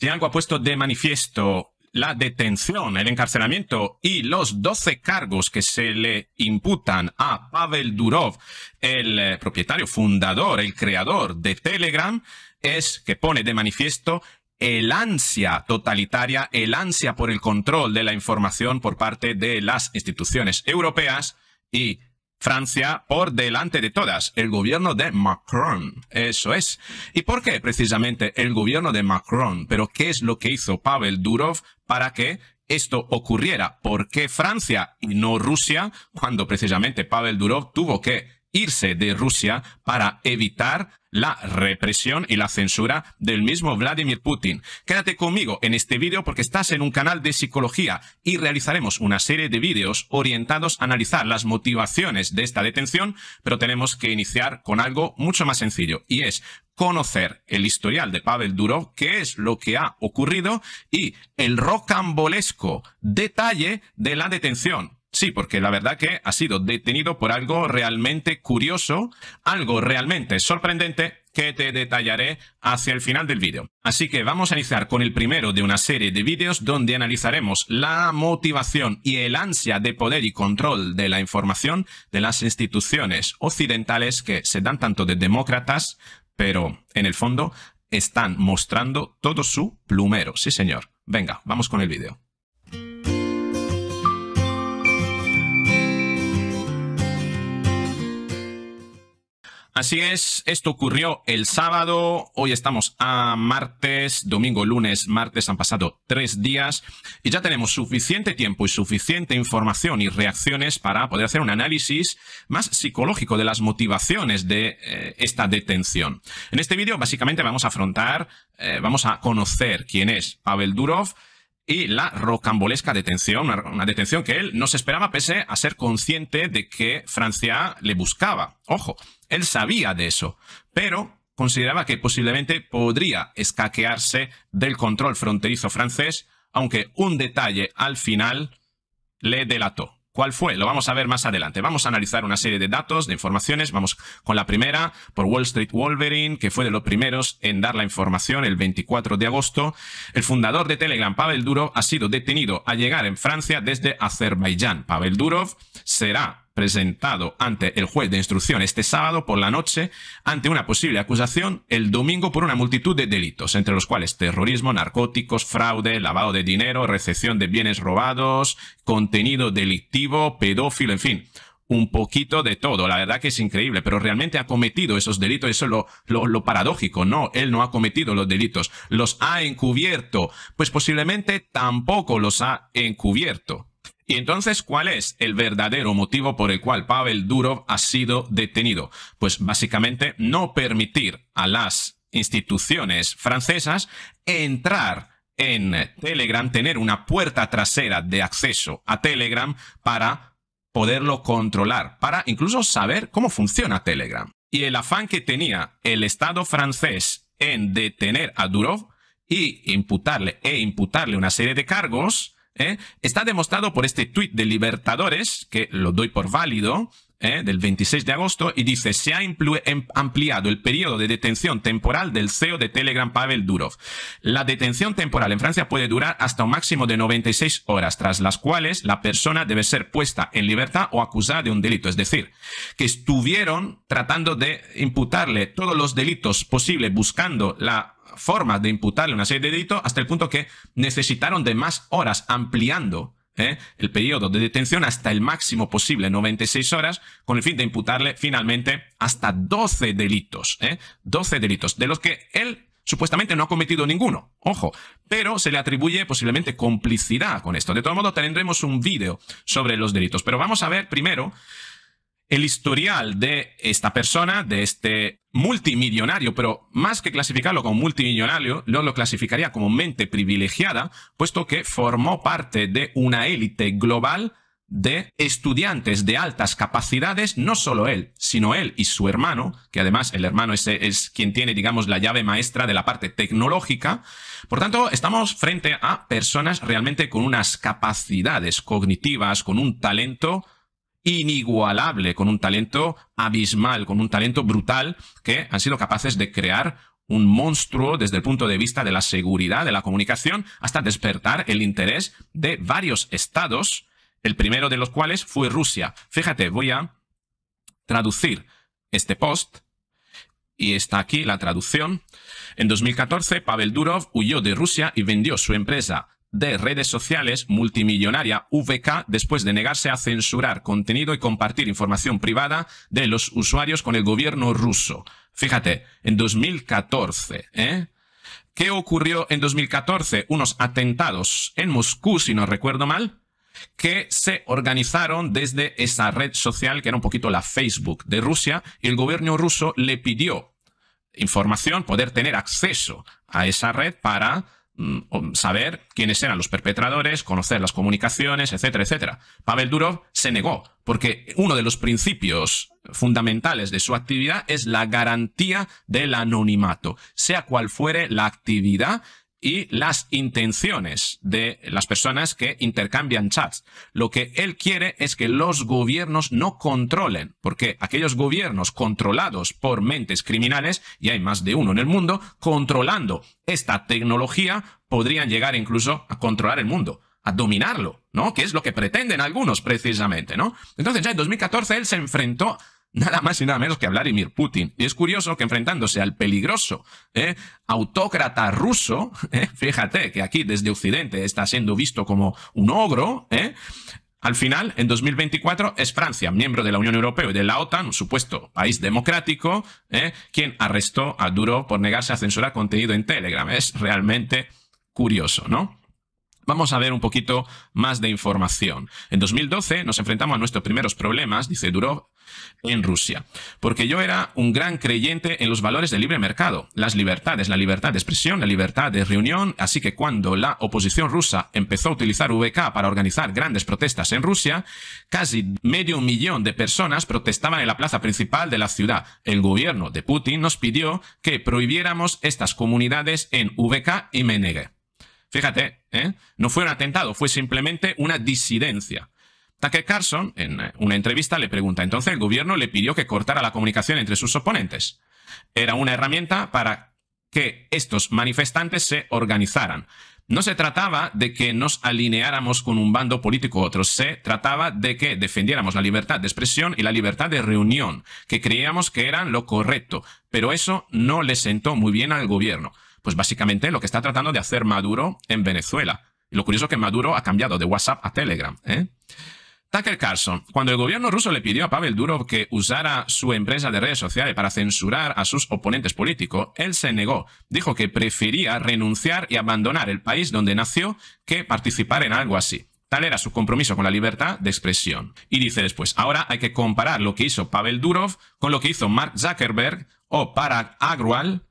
Sianco ha puesto de manifiesto la detención, el encarcelamiento y los 12 cargos que se le imputan a Pavel Durov, el eh, propietario, fundador, el creador de Telegram, es que pone de manifiesto el ansia totalitaria, el ansia por el control de la información por parte de las instituciones europeas y Francia por delante de todas, el gobierno de Macron. Eso es. ¿Y por qué precisamente el gobierno de Macron? Pero ¿qué es lo que hizo Pavel Durov para que esto ocurriera? ¿Por qué Francia y no Rusia cuando precisamente Pavel Durov tuvo que irse de Rusia para evitar la represión y la censura del mismo Vladimir Putin. Quédate conmigo en este vídeo porque estás en un canal de psicología y realizaremos una serie de vídeos orientados a analizar las motivaciones de esta detención, pero tenemos que iniciar con algo mucho más sencillo y es conocer el historial de Pavel Durov, qué es lo que ha ocurrido y el rocambolesco detalle de la detención Sí, porque la verdad que ha sido detenido por algo realmente curioso, algo realmente sorprendente que te detallaré hacia el final del vídeo. Así que vamos a iniciar con el primero de una serie de vídeos donde analizaremos la motivación y el ansia de poder y control de la información de las instituciones occidentales que se dan tanto de demócratas, pero en el fondo están mostrando todo su plumero. Sí, señor. Venga, vamos con el vídeo. Así es, esto ocurrió el sábado, hoy estamos a martes, domingo, lunes, martes, han pasado tres días y ya tenemos suficiente tiempo y suficiente información y reacciones para poder hacer un análisis más psicológico de las motivaciones de eh, esta detención. En este vídeo básicamente vamos a afrontar, eh, vamos a conocer quién es Pavel Durov, y la rocambolesca detención, una, detención que él no se esperaba pese a ser consciente de que Francia le buscaba. Ojo, él sabía de eso, pero consideraba que posiblemente podría escaquearse del control fronterizo francés, aunque un detalle al final le delató. ¿Cuál fue? Lo vamos a ver más adelante. Vamos a analizar una serie de datos, de informaciones. Vamos con la primera, por Wall Street Wolverine, que fue de los primeros en dar la información el 24 de agosto. El fundador de Telegram, Pavel Durov, ha sido detenido a llegar en Francia desde Azerbaiyán. Pavel Durov será presentado ante el juez de instrucción este sábado por la noche ante una posible acusación el domingo por una multitud de delitos, entre los cuales terrorismo, narcóticos, fraude, lavado de dinero, recepción de bienes robados, contenido delictivo, pedófilo, en fin un poquito de todo. La verdad que es increíble, pero realmente ha cometido esos delitos. Eso es lo, lo, paradójico. No, él no ha cometido los delitos. ¿Los ha encubierto? Pues posiblemente tampoco los ha encubierto. Y entonces, ¿cuál es el verdadero motivo por el cual Pavel Durov ha sido detenido? Pues básicamente no permitir a las instituciones francesas entrar en Telegram, tener una puerta trasera de acceso a Telegram para poderlo controlar, para incluso saber cómo funciona Telegram. Y el afán que tenía el Estado francés en detener a Durov y imputarle e imputarle una serie de cargos, ¿eh? está demostrado por este tuit de Libertadores, que lo doy por válido, ¿eh? del 26 de agosto, y dice, se ha em-, ampliado el periodo de detención temporal del CEO de Telegram, Pavel Durov. La detención temporal en Francia puede durar hasta un máximo de 96 horas, tras las cuales la persona debe ser puesta en libertad o acusada de un delito. Es decir, que estuvieron tratando de imputarle todos los delitos posibles buscando la formas de imputarle una serie de delitos hasta el punto que necesitaron de más horas ampliando ¿eh? el periodo de detención hasta el máximo posible, 96 horas, con el fin de imputarle finalmente hasta 12 delitos, ¿eh? 12 delitos, de los que él supuestamente no ha cometido ninguno, ojo, pero se le atribuye posiblemente complicidad con esto. De todo modo, tendremos un vídeo sobre los delitos, pero vamos a ver primero el historial de esta persona, de este multimillonario, pero más que clasificarlo como multimillonario, yo lo clasificaría como mente privilegiada, puesto que formó parte de una élite global de estudiantes de altas capacidades, no solo él, sino él y su hermano, que además el hermano es quien tiene, digamos, la llave maestra de la parte tecnológica. Por tanto, estamos frente a personas realmente con unas capacidades cognitivas, con un talento inigualable, con un talento abismal, con un talento brutal, que han sido capaces de crear un monstruo desde el punto de vista de la seguridad, de la comunicación, hasta despertar el interés de varios estados, el primero de los cuales fue Rusia. Fíjate, voy a traducir este post y está aquí la traducción. En 2014, Pavel Durov huyó de Rusia y vendió su empresa de redes sociales multimillonaria VK después de negarse a censurar contenido y compartir información privada de los usuarios con el gobierno ruso. Fíjate, en 2014, ¿eh? ¿Qué ocurrió en 2014? Unos atentados en Moscú, si no recuerdo mal, que se organizaron desde esa red social que era un poquito la Facebook de Rusia y el gobierno ruso le pidió información, poder tener acceso a esa red para Mm, saber quiénes eran los perpetradores, conocer las comunicaciones, etcétera, etcétera. Pavel Durov se negó, porque uno de los principios fundamentales de su actividad es la garantía del anonimato. Sea cual fuere la actividad, y las intenciones de las personas que intercambian chats. Lo que él quiere es que los gobiernos no controlen, porque aquellos gobiernos controlados por mentes criminales, y hay más de uno en el mundo, controlando esta tecnología podrían llegar incluso a controlar el mundo a dominarlo, ¿no? Que es lo que pretenden algunos precisamente, ¿no? Entonces ya en 2014 él se enfrentó nada más y nada menos que Vladimir Putin. Y es curioso que enfrentándose al peligroso ¿eh? autócrata ruso, ¿eh? fíjate que aquí desde Occidente está siendo visto como un ogro, eh, al final, en 2024, es Francia, miembro de la Unión Europea y de la OTAN, un supuesto país democrático, ¿eh? quien arrestó a Duro por negarse a censurar contenido en Telegram. Es realmente curioso, ¿no? Vamos a ver un poquito más de información. En 2012 nos enfrentamos a nuestros primeros problemas, dice Durov, en Rusia, porque yo era un gran creyente en los valores del libre mercado, las libertades, la libertad de expresión, la libertad de reunión, así que cuando la oposición rusa empezó a utilizar VK para organizar grandes protestas en Rusia, casi medio millón de personas protestaban en la plaza principal de la ciudad. El gobierno de Putin nos pidió que prohibiéramos estas comunidades en VK y menegue Fíjate, ¿eh? no fue un atentado, fue simplemente una disidencia. Tucker Carson en eh, una entrevista, le pregunta, entonces el gobierno le pidió que cortara la comunicación entre sus oponentes. Era una herramienta para que estos manifestantes se organizaran. No se trataba de que nos alineáramos con un bando político u otro, se trataba de que defendiéramos la libertad de expresión y la libertad de reunión, que creíamos que eran lo correcto, pero eso no le sentó muy bien al gobierno. Pues básicamente lo que está tratando de hacer Maduro en Venezuela. Y lo curioso es que Maduro ha cambiado de WhatsApp a Telegram. ¿eh? Tucker Carlson, cuando el gobierno ruso le pidió a Pavel Durov que usara su empresa de redes sociales para censurar a sus oponentes políticos, él se negó. Dijo que prefería renunciar y abandonar el país donde nació que participar en algo así. Tal era su compromiso con la libertad de expresión. Y dice después, ahora hay que comparar lo que hizo Pavel Durov con lo que hizo Mark Zuckerberg o Parag Agrawal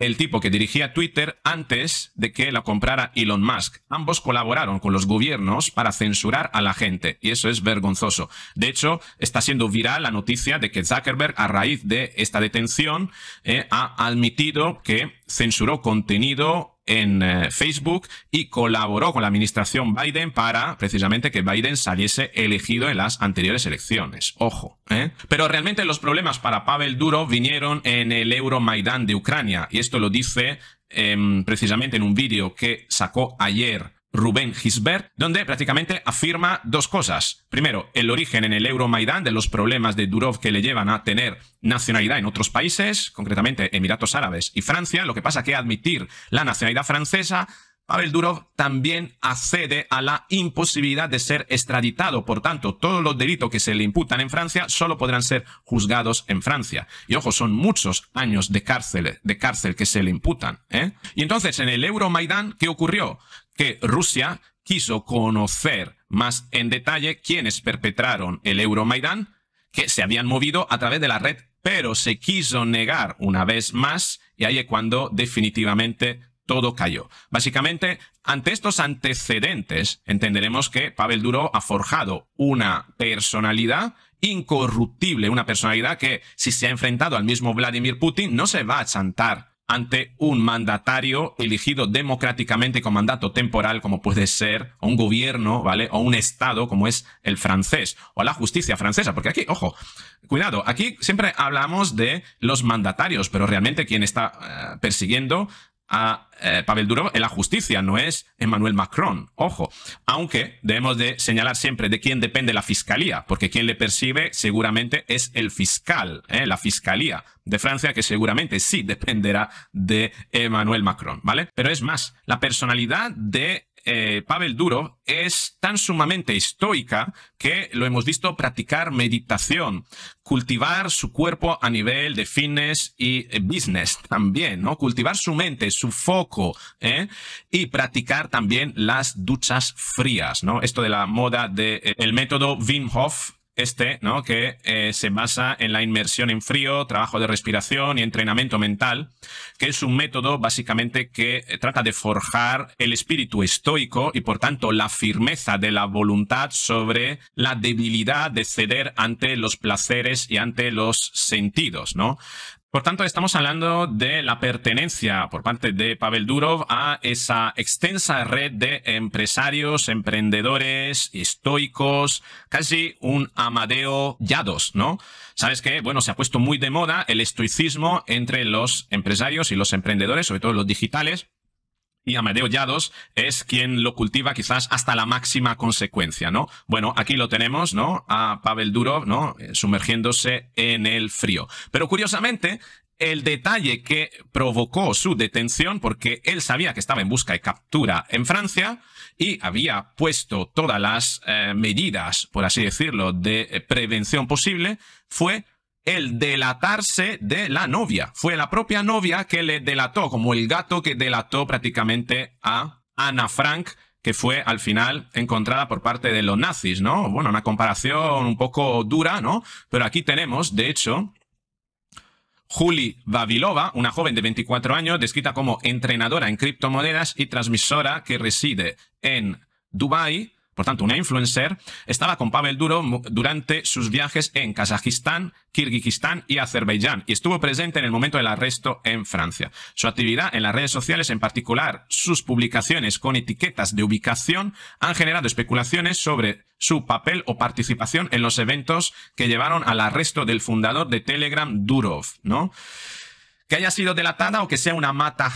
el tipo que dirigía Twitter antes de que la comprara Elon Musk. Ambos colaboraron con los gobiernos para censurar a la gente y eso es vergonzoso. De hecho, está siendo viral la noticia de que Zuckerberg, a raíz de esta detención, eh, ha admitido que censuró contenido en eh, Facebook y colaboró con la administración Biden para precisamente que Biden saliese elegido en las anteriores elecciones. Ojo. ¿eh? Pero realmente los problemas para Pavel Duro vinieron en el Maidán de Ucrania y esto lo dice em, precisamente en un vídeo que sacó ayer Rubén Gisbert, donde prácticamente afirma dos cosas. Primero, el origen en el Euromaidán de los problemas de Durov que le llevan a tener nacionalidad en otros países, concretamente Emiratos Árabes y Francia. Lo que pasa que admitir la nacionalidad francesa Pavel Durov también accede a la imposibilidad de ser extraditado. Por tanto, todos los delitos que se le imputan en Francia solo podrán ser juzgados en Francia. Y ojo, son muchos años de cárcel, de cárcel que se le imputan. ¿eh? Y entonces, en el Euromaidán, ¿qué ocurrió? que Rusia quiso conocer más en detalle quiénes perpetraron el Euromaidán, que se habían movido a través de la red, pero se quiso negar una vez más y ahí es cuando definitivamente todo cayó. Básicamente, ante estos antecedentes, entenderemos que Pavel Duro ha forjado una personalidad incorruptible, una personalidad que si se ha enfrentado al mismo Vladimir Putin no se va a chantar ante un mandatario elegido democráticamente con mandato temporal, como puede ser un gobierno, ¿vale? O un Estado, como es el francés, o la justicia francesa, porque aquí, ojo, cuidado, aquí siempre hablamos de los mandatarios, pero realmente quien está eh, persiguiendo a eh, Pavel Durov en la justicia, no es Emmanuel Macron, ojo. Aunque debemos de señalar siempre de quién depende la fiscalía, porque quien le percibe seguramente es el fiscal, eh, la fiscalía de Francia, que seguramente sí dependerá de Emmanuel Macron, ¿vale? Pero es más, la personalidad de eh, Pavel Duro es tan sumamente estoica que lo hemos visto practicar meditación, cultivar su cuerpo a nivel de fitness y eh, business también, ¿no? Cultivar su mente, su foco, ¿eh? Y practicar también las duchas frías, ¿no? Esto de la moda de, eh, el método Wim Hof, este, ¿no? Que eh, se basa en la inmersión en frío, trabajo de respiración y entrenamiento mental, que es un método básicamente que eh, trata de forjar el espíritu estoico y por tanto la firmeza de la voluntad sobre la debilidad de ceder ante los placeres y ante los sentidos, ¿no? Por tanto, estamos hablando de la pertenencia por parte de Pavel Durov a esa extensa red de empresarios, emprendedores, estoicos, casi un Amadeo Yados, ¿no? Sabes que, bueno, se ha puesto muy de moda el estoicismo entre los empresarios y los emprendedores, sobre todo los digitales, y Amadeo Yados es quien lo cultiva quizás hasta la máxima consecuencia, ¿no? Bueno, aquí lo tenemos, ¿no? A Pavel Durov, ¿no? Eh, sumergiéndose en el frío. Pero curiosamente, el detalle que provocó su detención, porque él sabía que estaba en busca de captura en Francia y había puesto todas las eh, medidas, por así decirlo, de eh, prevención posible, fue el delatarse de la novia. Fue la propia novia que le delató, como el gato que delató prácticamente a Ana Frank, que fue al final encontrada por parte de los nazis, ¿no? Bueno, una comparación un poco dura, ¿no? Pero aquí tenemos, de hecho, Juli Babilova, una joven de 24 años, descrita como entrenadora en criptomonedas y transmisora que reside en Dubái, por tanto, una influencer estaba con Pavel Duro durante sus viajes en Kazajistán, Kirguistán y Azerbaiyán y estuvo presente en el momento del arresto en Francia. Su actividad en las redes sociales, en particular sus publicaciones con etiquetas de ubicación, han generado especulaciones sobre su papel o participación en los eventos que llevaron al arresto del fundador de Telegram, Durov, ¿no? que haya sido delatada o que sea una mata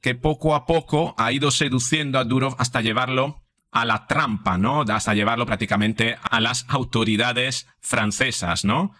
que poco a poco ha ido seduciendo a Durov hasta llevarlo a la trampa, ¿no? Hasta llevarlo prácticamente a las autoridades francesas, ¿no?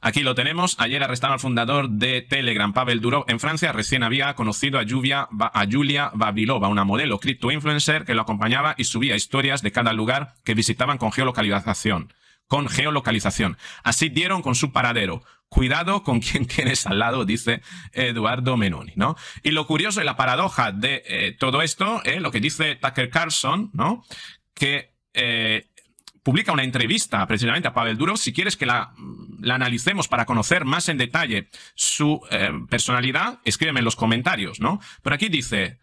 Aquí lo tenemos. Ayer arrestaron al fundador de Telegram, Pavel Durov, en Francia. Recién había conocido a, Julia, a Babilova, una modelo cripto influencer que lo acompañaba y subía historias de cada lugar que visitaban con geolocalización con geolocalización. Así dieron con su paradero. Cuidado con quien tienes al lado, dice Eduardo Menoni, ¿no? Y lo curioso y la paradoja de eh, todo esto eh, lo que dice Tucker Carlson, ¿no? Que eh, publica una entrevista precisamente a Pavel Duro. Si quieres que la, analicemos para conocer más en detalle su personalidad, escríbeme en los comentarios, ¿no? Pero aquí dice,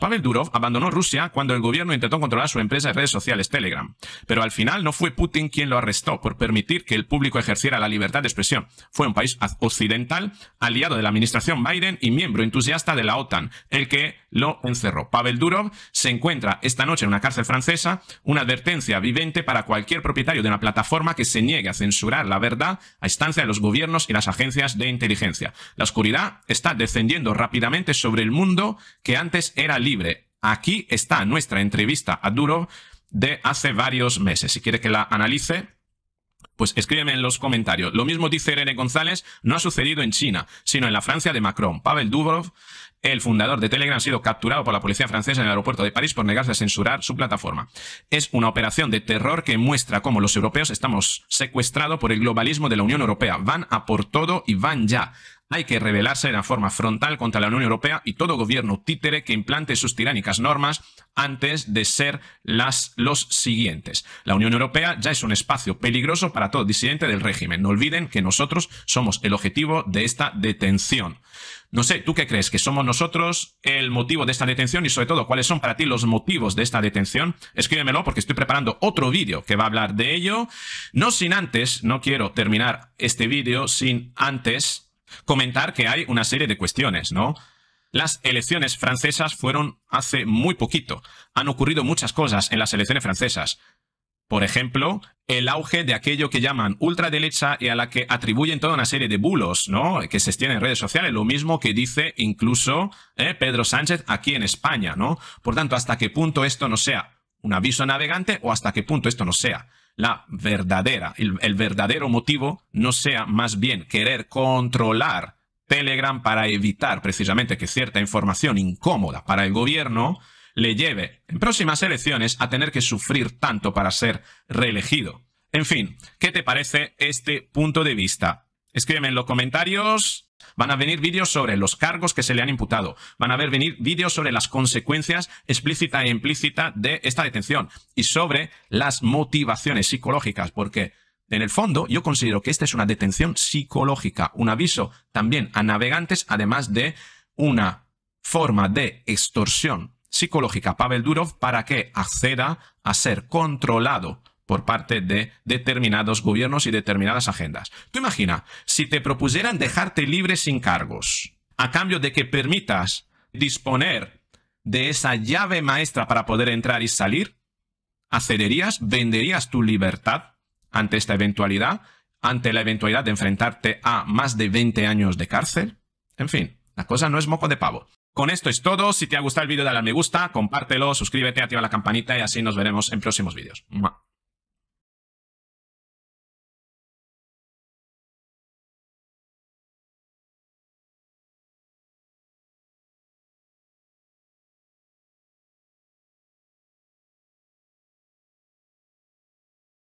Pavel Durov abandonó Rusia cuando el gobierno intentó controlar su empresa de redes sociales Telegram. Pero al final no fue Putin quien lo arrestó por permitir que el público ejerciera la libertad de expresión. Fue un país occidental, aliado de la administración Biden y miembro entusiasta de la OTAN, el que lo encerró. Pavel Durov se encuentra esta noche en una cárcel francesa, una advertencia vivente para cualquier propietario de una plataforma que se niegue a censurar la verdad a instancia de los gobiernos y las agencias de inteligencia. La oscuridad está descendiendo rápidamente sobre el mundo que antes era libre. Aquí está nuestra entrevista a Durov de hace varios meses. Si quiere que la analice, pues escríbeme en los comentarios. Lo mismo dice Irene González, no ha sucedido en China, sino en la Francia de Macron. Pavel Durov, el fundador de Telegram, ha sido capturado por la policía francesa en el aeropuerto de París por negarse a censurar su plataforma. Es una operación de terror que muestra cómo los europeos estamos secuestrados por el globalismo de la Unión Europea. Van a por todo y van ya. Hay que rebelarse de la forma frontal contra la Unión Europea y todo gobierno títere que implante sus tiránicas normas antes de ser las, los siguientes. La Unión Europea ya es un espacio peligroso para todo disidente del régimen. No olviden que nosotros somos el objetivo de esta detención. No sé, ¿tú qué crees? ¿Que somos nosotros el motivo de esta detención? Y sobre todo, ¿cuáles son para ti los motivos de esta detención? Escríbemelo porque estoy preparando otro vídeo que va a hablar de ello. No sin antes, no quiero terminar este vídeo sin antes comentar que hay una serie de cuestiones, ¿no? Las elecciones francesas fueron hace muy poquito. Han ocurrido muchas cosas en las elecciones francesas. Por ejemplo, el auge de aquello que llaman ultraderecha y a la que atribuyen toda una serie de bulos, ¿no? Que se extienden en redes sociales, lo mismo que dice incluso eh, Pedro Sánchez aquí en España, ¿no? Por tanto, hasta qué punto esto no sea un aviso navegante o hasta qué punto esto no sea la verdadera, el, verdadero motivo no sea más bien querer controlar Telegram para evitar precisamente que cierta información incómoda para el gobierno le lleve en próximas elecciones a tener que sufrir tanto para ser reelegido. En fin, ¿qué te parece este punto de vista? Escríbeme en los comentarios. Van a venir vídeos sobre los cargos que se le han imputado. Van a ver venir vídeos sobre las consecuencias explícita e implícita de esta detención y sobre las motivaciones psicológicas, porque en el fondo yo considero que esta es una detención psicológica, un aviso también a navegantes, además de una forma de extorsión psicológica Pavel Durov para que acceda a ser controlado por parte de determinados gobiernos y determinadas agendas. Tú imagina, si te propusieran dejarte libre sin cargos, a cambio de que permitas disponer de esa llave maestra para poder entrar y salir, ¿accederías, venderías tu libertad ante esta eventualidad, ante la eventualidad de enfrentarte a más de 20 años de cárcel? En fin, la cosa no es moco de pavo. Con esto es todo. Si te ha gustado el vídeo, dale a me gusta, compártelo, suscríbete, activa la campanita y así nos veremos en próximos vídeos.